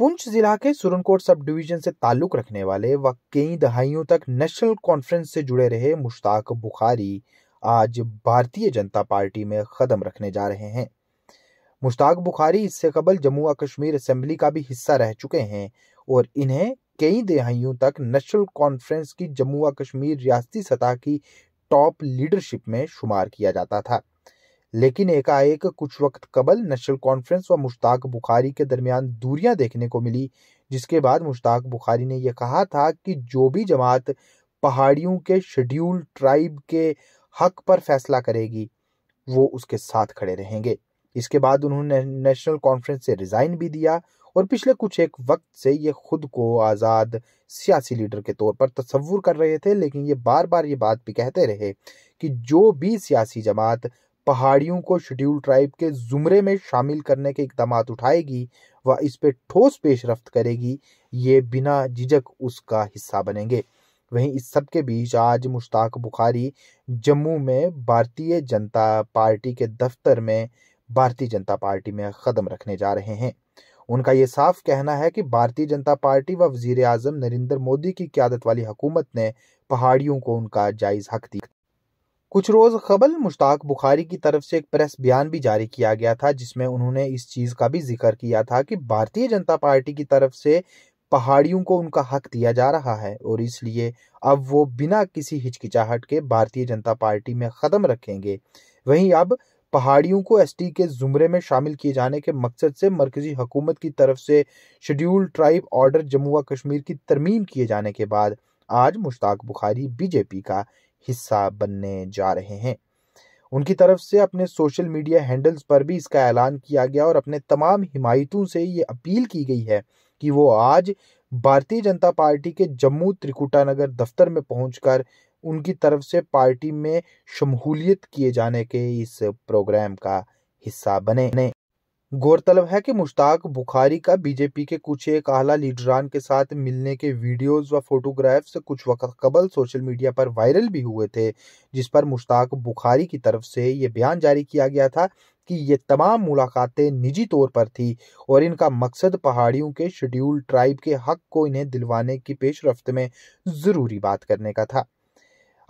पुंछ जिला के Surankote sub division से ताल्लुक रखने वाले व कई दहाइयों तक नेशनल कॉन्फ्रेंस से जुड़े रहे मुश्ताक बुखारी आज भारतीय जनता पार्टी में कदम रखने जा रहे हैं मुश्ताक बुखारी इससे कबल जम्मू कश्मीर असेंबली का भी हिस्सा रह चुके हैं और इन्हें कई दहाइयों तक नेशनल कॉन्फ्रेंस की जम्मू कश्मीर रियासती सतह की टॉप लीडरशिप में शुमार किया जाता था लेकिन एकाएक कुछ वक्त कबल नेशनल कॉन्फ्रेंस व मुश्ताक बुखारी के दरमियान दूरियां देखने को मिली जिसके बाद मुश्ताक बुखारी ने यह कहा था कि जो भी जमात पहाड़ियों के शेड्यूल ट्राइब के हक पर फैसला करेगी वो उसके साथ खड़े रहेंगे इसके बाद उन्होंने नेशनल कॉन्फ्रेंस से रिज़ाइन भी दिया और पिछले कुछ एक वक्त से ये खुद को आज़ाद सियासी लीडर के तौर पर तस्वुर कर रहे थे लेकिन ये बार बार ये बात भी कहते रहे कि जो भी सियासी जमात पहाड़ियों को शेड्यूल ट्राइब के जुमरे में शामिल करने के इकदाम उठाएगी व इस पर पे ठोस पेशरफ करेगी ये बिना झिझक उसका हिस्सा बनेंगे वहीं इस सब के बीच आज मुश्ताक बुखारी जम्मू में भारतीय जनता पार्टी के दफ्तर में भारतीय जनता पार्टी में कदम रखने जा रहे हैं उनका ये साफ कहना है कि भारतीय जनता पार्टी व वजीर आज़म नरेंद्र मोदी की क्यादत वाली हुकूमत ने पहाड़ियों को उनका जायज़ हक दिया कुछ रोज़ कबल मुश्ताक बुखारी की तरफ से एक प्रेस बयान भी जारी किया गया था जिसमें उन्होंने इस चीज़ का भी जिक्र किया था कि भारतीय जनता पार्टी की तरफ से पहाड़ियों को उनका हक दिया जा रहा है और इसलिए अब वो बिना किसी हिचकिचाहट के भारतीय जनता पार्टी में कदम रखेंगे वहीं अब पहाड़ियों को एस के जुमरे में शामिल किए जाने के मकसद से मरकजी हुकूमत की तरफ से शेड्यूल ट्राइब ऑर्डर जम्मू व कश्मीर की तरमीम किए जाने के बाद आज मुश्ताक बुखारी बीजेपी का हिस्सा बनने जा रहे हैं उनकी तरफ से अपने सोशल मीडिया हैंडल्स पर भी इसका ऐलान किया गया और अपने तमाम हिमायतों से ये अपील की गई है कि वो आज भारतीय जनता पार्टी के जम्मू त्रिकुटानगर दफ्तर में पहुंचकर उनकी तरफ से पार्टी में शमूलियत किए जाने के इस प्रोग्राम का हिस्सा बने गौरतलब है कि मुश्ताक बुखारी का बीजेपी के कुछ एक आला लीडरान के साथ मिलने के वीडियोस व फोटोग्राफ्स कुछ वक्त कबल सोशल मीडिया पर वायरल भी हुए थे जिस पर मुश्ताक बुखारी की तरफ से ये बयान जारी किया गया था कि ये तमाम मुलाकातें निजी तौर पर थी और इनका मकसद पहाड़ियों के शेड्यूल ट्राइब के हक को इन्हें दिलवाने की पेशरफ्त में ज़रूरी बात करने का था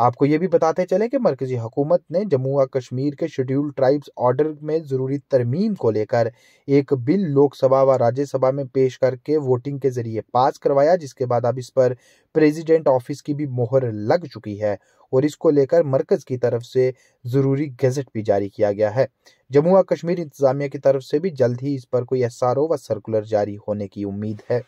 आपको ये भी बताते चले कि मरकज़ी हुकूमत ने जम्मू और कश्मीर के शेड्यूल ट्राइब्स ऑर्डर में ज़रूरी तरमीम को लेकर एक बिल लोकसभा व राज्यसभा में पेश करके वोटिंग के ज़रिए पास करवाया जिसके बाद अब इस पर प्रेसिडेंट ऑफिस की भी मोहर लग चुकी है और इसको लेकर मरकज़ की तरफ से ज़रूरी गजट भी जारी किया गया है जम्मू और कश्मीर इंतजामिया की तरफ से भी जल्द ही इस पर कोई एस व सर्कुलर जारी होने की उम्मीद है